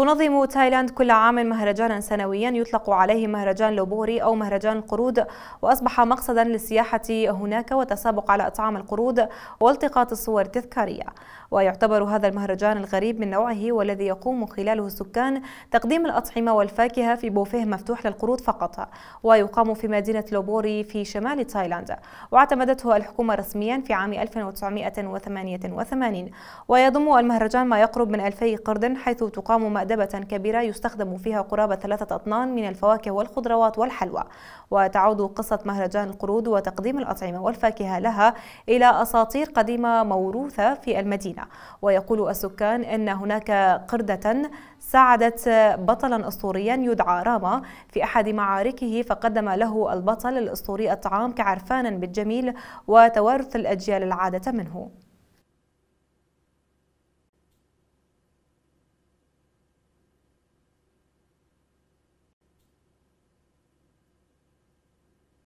تنظم تايلاند كل عام مهرجانا سنويا يطلق عليه مهرجان لوبوري أو مهرجان القرود وأصبح مقصدا للسياحة هناك والتسابق على أطعام القرود والتقاط الصور التذكارية ويعتبر هذا المهرجان الغريب من نوعه والذي يقوم خلاله السكان تقديم الأطعمة والفاكهة في بوفيه مفتوح للقرود فقط ويقام في مدينة لوبوري في شمال تايلاند واعتمدته الحكومة رسميا في عام 1988 ويضم المهرجان ما يقرب من 2000 قرد حيث تقام مأدبة مؤدبة كبيرة يستخدم فيها قرابة ثلاثة أطنان من الفواكه والخضروات والحلوى وتعود قصة مهرجان القرود وتقديم الأطعمة والفاكهة لها إلى أساطير قديمة موروثة في المدينة ويقول السكان أن هناك قردة ساعدت بطلا أسطوريا يدعى راما في أحد معاركه فقدم له البطل الأسطوري الطعام كعرفانا بالجميل وتوارث الأجيال العادة منه